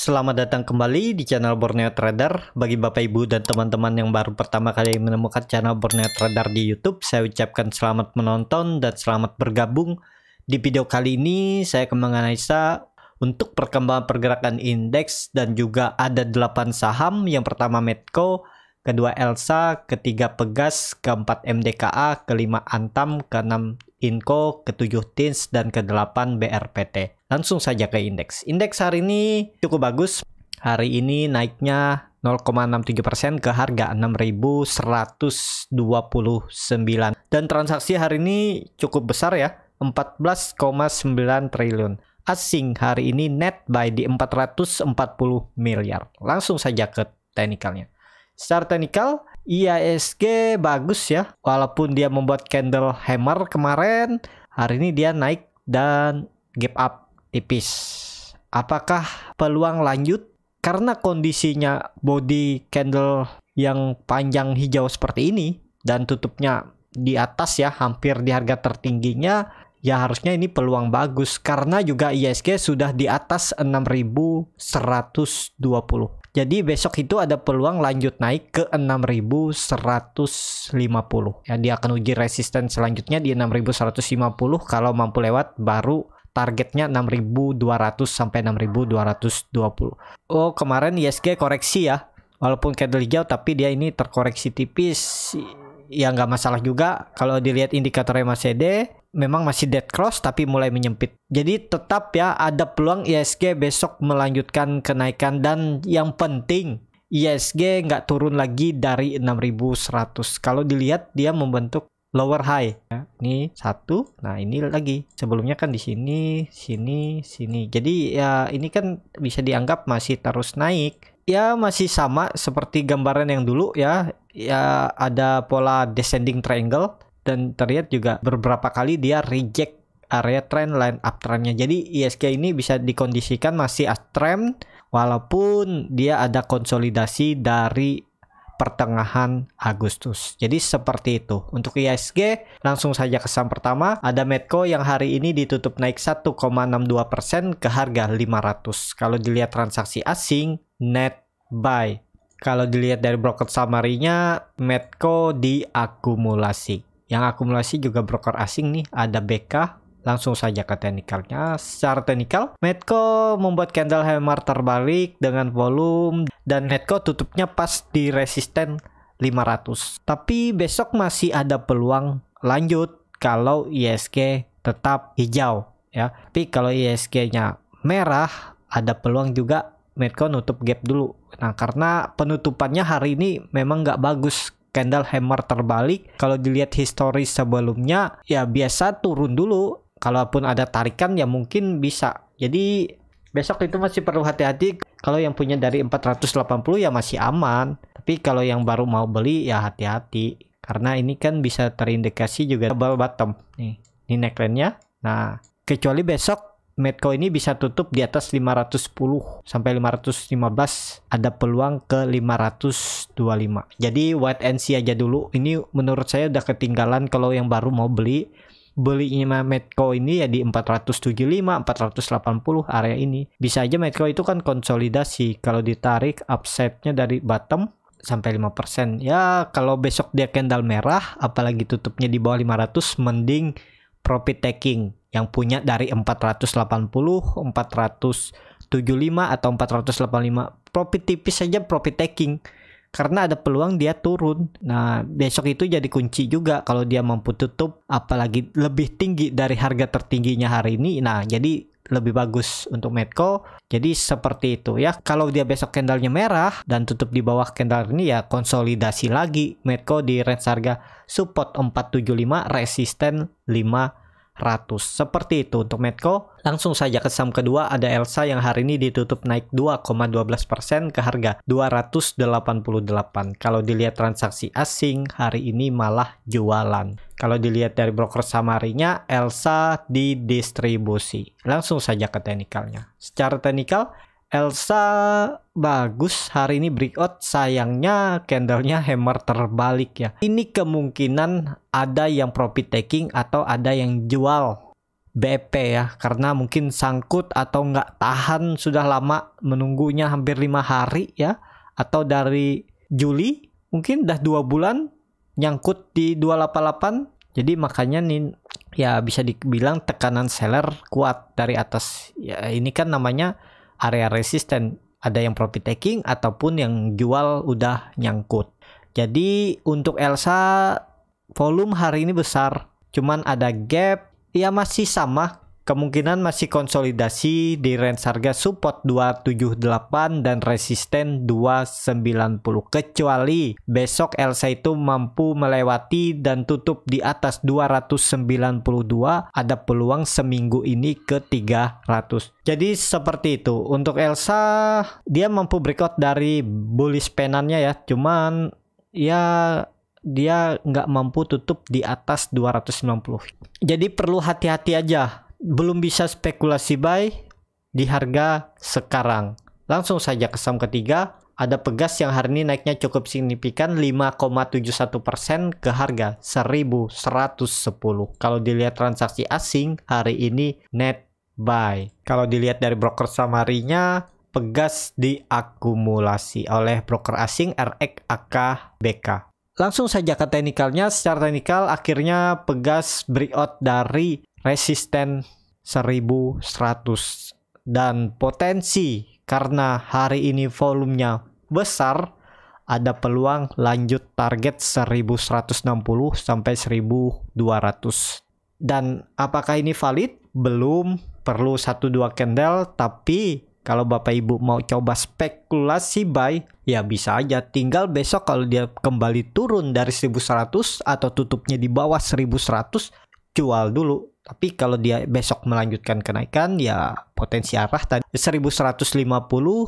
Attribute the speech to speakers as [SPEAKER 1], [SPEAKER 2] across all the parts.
[SPEAKER 1] Selamat datang kembali di channel Borneo Trader. Bagi Bapak Ibu dan teman-teman yang baru pertama kali menemukan channel Borneo Trader di YouTube, saya ucapkan selamat menonton dan selamat bergabung. Di video kali ini saya akan menganalisa untuk perkembangan pergerakan indeks dan juga ada 8 saham. Yang pertama Medco, kedua Elsa, ketiga Pegas, keempat MDKA, kelima Antam, keenam INCO, ke-7 TINS, dan ke-8 BRPT. Langsung saja ke indeks. Indeks hari ini cukup bagus. Hari ini naiknya 0,67% ke harga 6.129 dan transaksi hari ini cukup besar ya 14,9 triliun asing hari ini net buy di 440 miliar langsung saja ke teknikalnya secara teknikal IISG iya, bagus ya walaupun dia membuat candle hammer kemarin hari ini dia naik dan gap up tipis apakah peluang lanjut karena kondisinya body candle yang panjang hijau seperti ini dan tutupnya di atas ya hampir di harga tertingginya ya harusnya ini peluang bagus karena juga ISG sudah di atas 6120 jadi besok itu ada peluang lanjut naik ke 6150. Ya dia akan uji resisten selanjutnya di 6150 kalau mampu lewat baru targetnya 6200 sampai 6220. Oh, kemarin ISG koreksi ya. Walaupun candle hijau tapi dia ini terkoreksi tipis ya nggak masalah juga kalau dilihat indikator MACD memang masih dead cross tapi mulai menyempit. Jadi tetap ya ada peluang ISG besok melanjutkan kenaikan dan yang penting ISG nggak turun lagi dari 6100. Kalau dilihat dia membentuk lower high. Ini satu, nah ini lagi. Sebelumnya kan di sini, sini, sini. Jadi ya ini kan bisa dianggap masih terus naik. Ya masih sama seperti gambaran yang dulu ya. Ya ada pola descending triangle dan terlihat juga beberapa kali dia reject area trend line uptrendnya. Jadi ISG e ini bisa dikondisikan masih uptrend walaupun dia ada konsolidasi dari pertengahan Agustus. Jadi seperti itu. Untuk ISG e langsung saja ke saham pertama ada Medco yang hari ini ditutup naik 1,62% ke harga 500. Kalau dilihat transaksi asing net buy. Kalau dilihat dari broker summary-nya Medco diakumulasi yang akumulasi juga broker asing nih ada BK langsung saja ke teknikalnya secara teknikal Medco membuat candle hammer terbalik dengan volume dan Medco tutupnya pas di resisten 500 tapi besok masih ada peluang lanjut kalau ISG tetap hijau ya tapi kalau ISG nya merah ada peluang juga Medco nutup gap dulu nah karena penutupannya hari ini memang nggak bagus candle hammer terbalik kalau dilihat histori sebelumnya ya biasa turun dulu kalaupun ada tarikan ya mungkin bisa jadi besok itu masih perlu hati-hati kalau yang punya dari 480 ya masih aman tapi kalau yang baru mau beli ya hati-hati karena ini kan bisa terindikasi juga double bottom nih ini neckline nah kecuali besok Medco ini bisa tutup di atas 510 sampai 515 ada peluang ke 525 jadi wait and see aja dulu ini menurut saya udah ketinggalan kalau yang baru mau beli belinya Medco ini ya di 475 480 area ini bisa aja Medco itu kan konsolidasi kalau ditarik upsetnya dari bottom sampai 5% ya kalau besok dia candle merah apalagi tutupnya di bawah 500 mending profit taking yang punya dari 480, 475 atau 485 profit tipis saja profit taking karena ada peluang dia turun. Nah, besok itu jadi kunci juga kalau dia mampu tutup apalagi lebih tinggi dari harga tertingginya hari ini. Nah, jadi lebih bagus untuk Medco. Jadi seperti itu ya. Kalau dia besok candlenya merah dan tutup di bawah candle ini ya konsolidasi lagi Medco di range harga support 475 resisten 5 100. Seperti itu untuk Medco. Langsung saja ke saham kedua ada Elsa yang hari ini ditutup naik 2,12% ke harga 288. Kalau dilihat transaksi asing hari ini malah jualan. Kalau dilihat dari broker samarinya Elsa didistribusi. Langsung saja ke teknikalnya. Secara teknikal Elsa bagus hari ini breakout sayangnya candlenya hammer terbalik ya ini kemungkinan ada yang profit taking atau ada yang jual BP ya karena mungkin sangkut atau nggak tahan sudah lama menunggunya hampir lima hari ya atau dari Juli mungkin udah dua bulan nyangkut di 288 jadi makanya nih ya bisa dibilang tekanan seller kuat dari atas ya ini kan namanya area resisten ada yang profit taking ataupun yang jual udah nyangkut. Jadi untuk Elsa volume hari ini besar, cuman ada gap ya masih sama kemungkinan masih konsolidasi di range harga support 278 dan resisten 290 kecuali besok Elsa itu mampu melewati dan tutup di atas 292 ada peluang seminggu ini ke 300 jadi seperti itu untuk Elsa dia mampu breakout dari bullish penannya ya cuman ya dia nggak mampu tutup di atas 290 jadi perlu hati-hati aja belum bisa spekulasi buy di harga sekarang. Langsung saja ke saham ketiga, ada Pegas yang hari ini naiknya cukup signifikan 5,71% ke harga 1110. Kalau dilihat transaksi asing hari ini net buy. Kalau dilihat dari broker samarinya Pegas diakumulasi oleh broker asing RX AKBK. Langsung saja ke teknikalnya, secara teknikal akhirnya Pegas breakout dari resisten 1100 dan potensi karena hari ini volumenya besar ada peluang lanjut target 1160 sampai 1200 dan apakah ini valid belum perlu satu dua candle tapi kalau Bapak Ibu mau coba spekulasi buy, ya bisa aja. Tinggal besok kalau dia kembali turun dari 1100 atau tutupnya di bawah 1100, jual dulu. Tapi kalau dia besok melanjutkan kenaikan ya potensi arah tadi 1150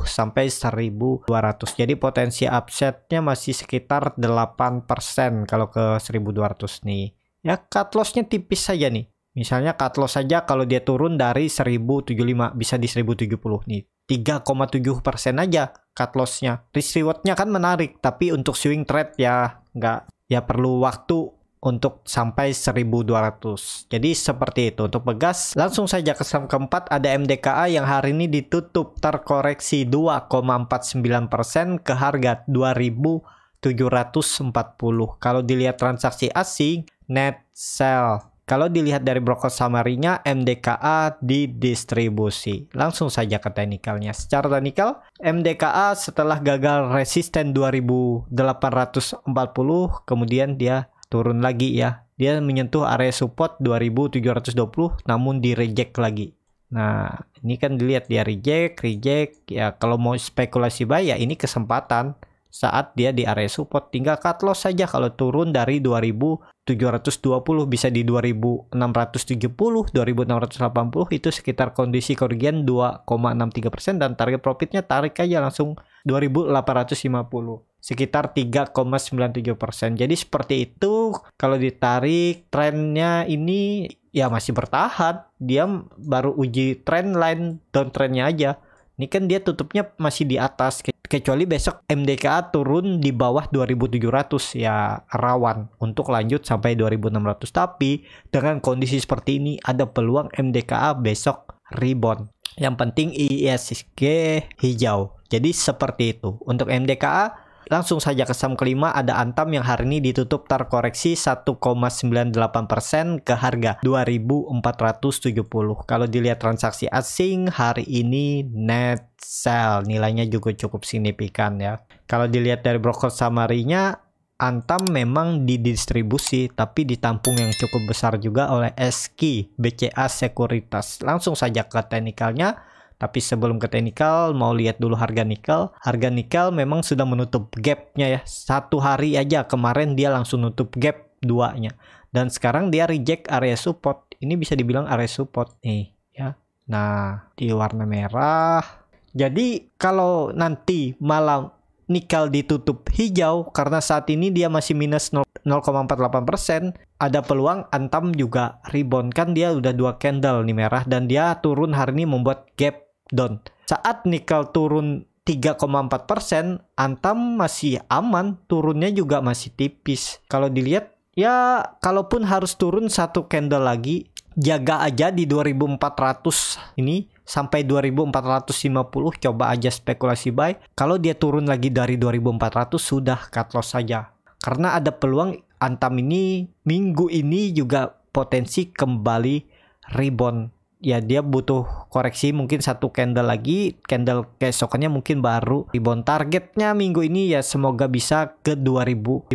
[SPEAKER 1] sampai 1200. Jadi potensi upsetnya masih sekitar 8% kalau ke 1200 nih. Ya cut lossnya tipis saja nih. Misalnya cut loss saja kalau dia turun dari 1075 bisa di 1070 nih. 3,7% aja cut lossnya. Risk rewardnya kan menarik tapi untuk swing trade ya nggak ya perlu waktu untuk sampai 1200 jadi seperti itu untuk pegas langsung saja ke saham keempat ada MDKA yang hari ini ditutup terkoreksi 2,49% ke harga 2740 kalau dilihat transaksi asing net sell kalau dilihat dari broker summary-nya, MDKA didistribusi. Langsung saja ke teknikalnya. Secara teknikal, MDKA setelah gagal resisten 2840, kemudian dia turun lagi ya. Dia menyentuh area support 2720 namun di reject lagi. Nah, ini kan dilihat dia reject, reject. Ya kalau mau spekulasi buy ya ini kesempatan saat dia di area support. Tinggal cut loss saja kalau turun dari 2720 bisa di 2670, 2680 itu sekitar kondisi kerugian 2,63% dan target profitnya tarik aja langsung 2850 sekitar 3,97%. Jadi seperti itu kalau ditarik trennya ini ya masih bertahan. Dia baru uji trend line downtrendnya aja. Ini kan dia tutupnya masih di atas kecuali besok MDKA turun di bawah 2700 ya rawan untuk lanjut sampai 2600. Tapi dengan kondisi seperti ini ada peluang MDKA besok rebound. Yang penting IISG hijau. Jadi seperti itu. Untuk MDKA Langsung saja ke saham kelima ada Antam yang hari ini ditutup terkoreksi 1,98% ke harga 2470. Kalau dilihat transaksi asing hari ini net sell nilainya juga cukup signifikan ya. Kalau dilihat dari broker samarinya Antam memang didistribusi tapi ditampung yang cukup besar juga oleh SK BCA Sekuritas. Langsung saja ke teknikalnya tapi sebelum ke teknikal, mau lihat dulu harga nikel. Harga nikel memang sudah menutup gapnya ya. Satu hari aja kemarin dia langsung nutup gap duanya. Dan sekarang dia reject area support. Ini bisa dibilang area support nih ya. Nah, di warna merah. Jadi kalau nanti malam nikel ditutup hijau karena saat ini dia masih minus 0,5 0,48 persen, ada peluang Antam juga rebound kan dia udah dua candle nih merah dan dia turun hari ini membuat gap down. Saat nikel turun 3,4 persen, Antam masih aman, turunnya juga masih tipis. Kalau dilihat ya kalaupun harus turun satu candle lagi, jaga aja di 2400 ini sampai 2450 coba aja spekulasi buy. Kalau dia turun lagi dari 2400 sudah cut loss saja karena ada peluang Antam ini minggu ini juga potensi kembali rebound ya dia butuh koreksi mungkin satu candle lagi candle keesokannya mungkin baru rebound targetnya minggu ini ya semoga bisa ke 2580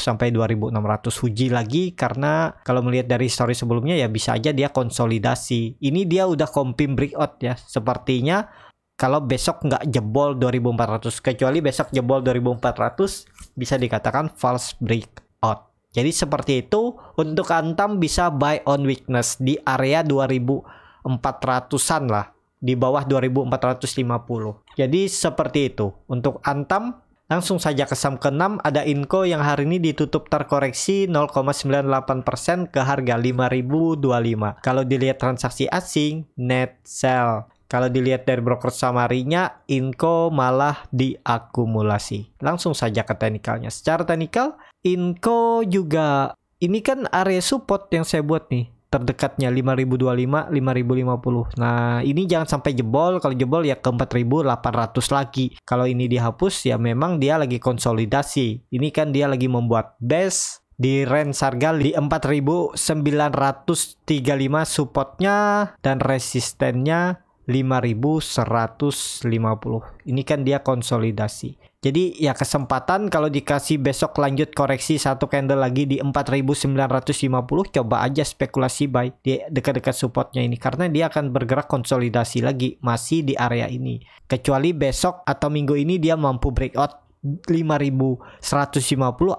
[SPEAKER 1] sampai 2600 huji lagi karena kalau melihat dari story sebelumnya ya bisa aja dia konsolidasi ini dia udah compim breakout ya sepertinya kalau besok nggak jebol 2400 kecuali besok jebol 2400 bisa dikatakan false breakout jadi seperti itu untuk Antam bisa buy on weakness di area 2400an lah di bawah 2450 jadi seperti itu untuk Antam Langsung saja ke saham ke-6 ada Inco yang hari ini ditutup terkoreksi 0,98% ke harga 5025. Kalau dilihat transaksi asing net sell. Kalau dilihat dari broker samarinya, inko malah diakumulasi. Langsung saja ke teknikalnya. Secara teknikal, inko juga ini kan area support yang saya buat nih terdekatnya 5025 5050 nah ini jangan sampai jebol kalau jebol ya ke 4800 lagi kalau ini dihapus ya memang dia lagi konsolidasi ini kan dia lagi membuat base di range harga di 4935 supportnya dan resistennya 5150. Ini kan dia konsolidasi. Jadi ya kesempatan kalau dikasih besok lanjut koreksi satu candle lagi di 4950 coba aja spekulasi buy di dekat-dekat supportnya ini karena dia akan bergerak konsolidasi lagi masih di area ini. Kecuali besok atau minggu ini dia mampu breakout 5150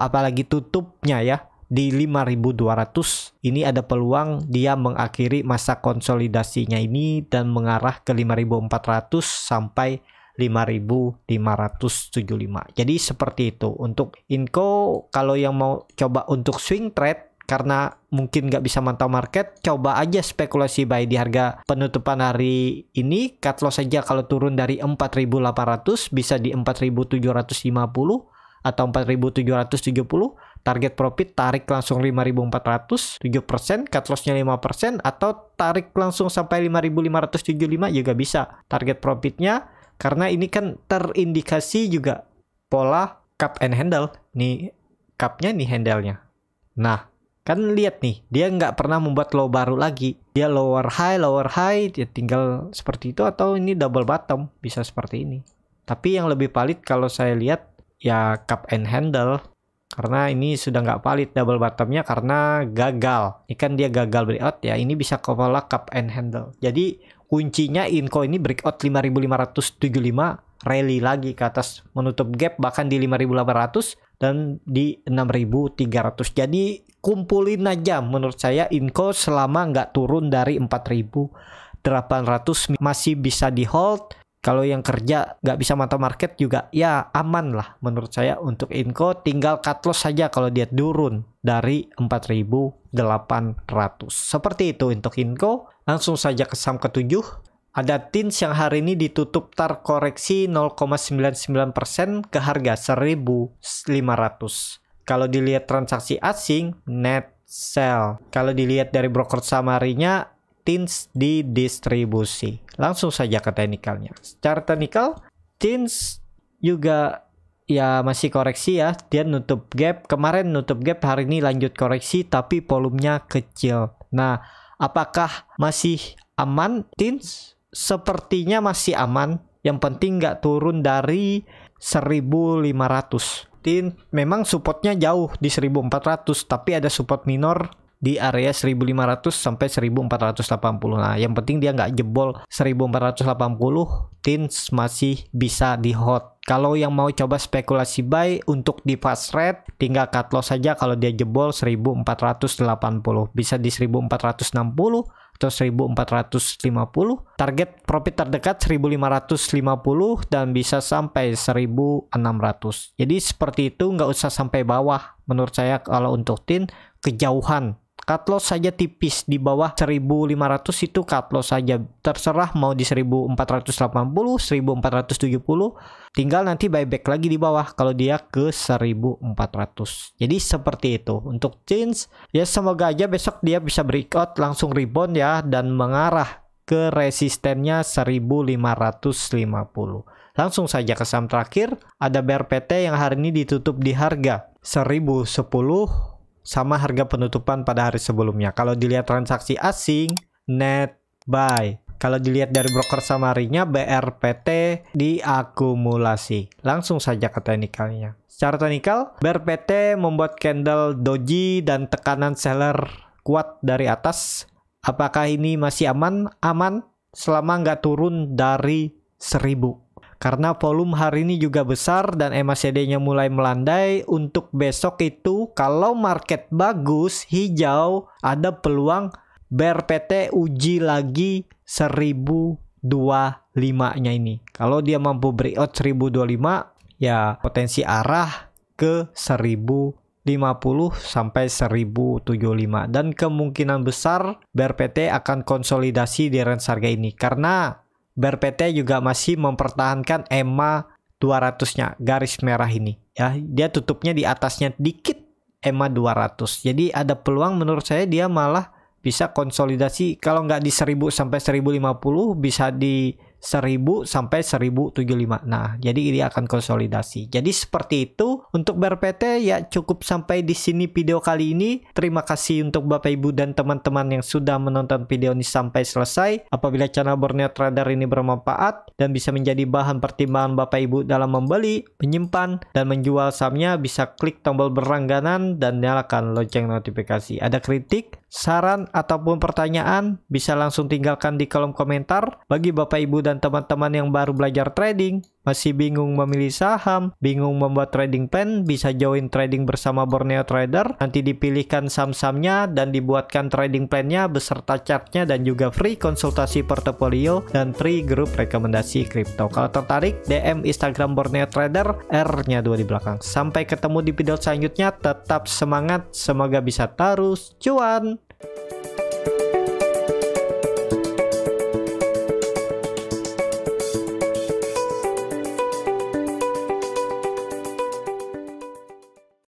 [SPEAKER 1] apalagi tutupnya ya di 5200 ini ada peluang dia mengakhiri masa konsolidasinya ini dan mengarah ke 5400 sampai 5575 jadi seperti itu untuk inko kalau yang mau coba untuk swing trade karena mungkin nggak bisa mantau market, coba aja spekulasi buy di harga penutupan hari ini. Cut loss aja kalau turun dari 4.800 bisa di 4.750 atau 4.770 target profit tarik langsung 5400 7% cut lossnya 5% atau tarik langsung sampai 5575 juga ya bisa target profitnya karena ini kan terindikasi juga pola cup and handle nih cupnya nih handlenya nah kan lihat nih dia nggak pernah membuat low baru lagi dia lower high lower high dia tinggal seperti itu atau ini double bottom bisa seperti ini tapi yang lebih valid kalau saya lihat ya cup and handle karena ini sudah nggak valid double bottomnya karena gagal Ikan dia gagal breakout ya ini bisa kepala cup and handle jadi kuncinya inko ini breakout 5575 rally lagi ke atas menutup gap bahkan di 5800 dan di 6300 jadi kumpulin aja menurut saya inko selama nggak turun dari 4800 masih bisa di hold kalau yang kerja nggak bisa mata market juga ya aman lah menurut saya untuk inko tinggal cut loss saja kalau dia turun dari 4800 seperti itu untuk inko langsung saja ke saham ketujuh ada tins yang hari ini ditutup tar koreksi 0,99% ke harga 1500 kalau dilihat transaksi asing net sell kalau dilihat dari broker samarinya tins di distribusi. Langsung saja ke teknikalnya. Secara teknikal, tins juga ya masih koreksi ya. Dia nutup gap. Kemarin nutup gap, hari ini lanjut koreksi tapi volumenya kecil. Nah, apakah masih aman tins? Sepertinya masih aman. Yang penting nggak turun dari 1500. Tin memang supportnya jauh di 1400 tapi ada support minor di area 1500 sampai 1480. Nah, yang penting dia nggak jebol 1480, tins masih bisa di hot. Kalau yang mau coba spekulasi buy untuk di fast red, tinggal cut loss saja kalau dia jebol 1480, bisa di 1460 atau 1450 target profit terdekat 1550 dan bisa sampai 1600 jadi seperti itu nggak usah sampai bawah menurut saya kalau untuk tin kejauhan cut loss saja tipis di bawah 1500 itu cut loss saja terserah mau di 1480 1470 tinggal nanti buyback lagi di bawah kalau dia ke 1400 jadi seperti itu untuk change ya semoga aja besok dia bisa breakout langsung rebound ya dan mengarah ke resistennya 1550 Langsung saja ke saham terakhir, ada BRPT yang hari ini ditutup di harga 1010 sama harga penutupan pada hari sebelumnya. Kalau dilihat transaksi asing, net buy. Kalau dilihat dari broker samarinya, BRPT diakumulasi. Langsung saja ke teknikalnya. Secara teknikal, BRPT membuat candle doji dan tekanan seller kuat dari atas. Apakah ini masih aman? Aman selama nggak turun dari 1000. Karena volume hari ini juga besar dan MACD-nya mulai melandai. Untuk besok itu kalau market bagus hijau ada peluang BRPT uji lagi 1025-nya ini. Kalau dia mampu breakout 1025 ya potensi arah ke 1000 50 sampai 1075 dan kemungkinan besar BRPT akan konsolidasi di range harga ini karena BRPT juga masih mempertahankan EMA 200-nya garis merah ini ya. Dia tutupnya di atasnya dikit EMA 200. Jadi ada peluang menurut saya dia malah bisa konsolidasi kalau nggak di 1000 sampai 1050 bisa di 1000 sampai 1075. Nah, jadi ini akan konsolidasi. Jadi seperti itu untuk BRPT ya cukup sampai di sini video kali ini. Terima kasih untuk Bapak Ibu dan teman-teman yang sudah menonton video ini sampai selesai. Apabila channel Borneo Trader ini bermanfaat dan bisa menjadi bahan pertimbangan Bapak Ibu dalam membeli, menyimpan, dan menjual sahamnya, bisa klik tombol berlangganan dan nyalakan lonceng notifikasi. Ada kritik, Saran ataupun pertanyaan bisa langsung tinggalkan di kolom komentar. Bagi Bapak Ibu dan teman-teman yang baru belajar trading, masih bingung memilih saham, bingung membuat trading plan, bisa join trading bersama Borneo Trader. Nanti dipilihkan saham-sahamnya dan dibuatkan trading plannya beserta chartnya dan juga free konsultasi portofolio dan free grup rekomendasi kripto. Kalau tertarik, DM Instagram Borneo Trader, R-nya dua di belakang. Sampai ketemu di video selanjutnya, tetap semangat, semoga bisa taruh cuan.